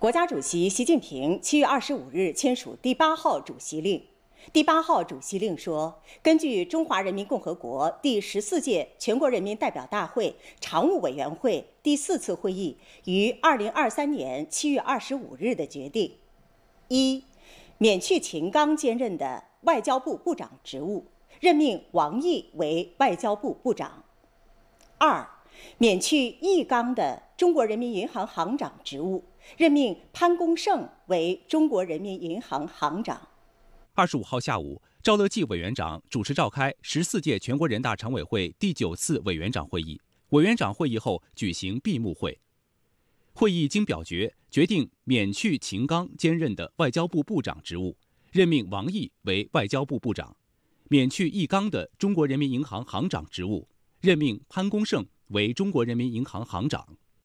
国家主席习近平七月二十五日签署第八号主席令。第八号主席令说：“根据中华人民共和国第十四届全国人民代表大会常务委员会第四次会议于二零二三年七月二十五日的决定，一，免去秦刚兼任的外交部部长职务，任命王毅为外交部部长。二。”免去易纲的中国人民银行行长职务，任命潘功胜为中国人民银行行长。二十五号下午，赵乐际委员长主持召开十四届全国人大常委会第九次委员长会议，委员长会议后举行闭幕会。会议经表决，决定免去秦刚兼任的外交部部长职务，任命王毅为外交部部长；免去易纲的中国人民银行行长职务，任命潘功胜。为中国人民银行行长。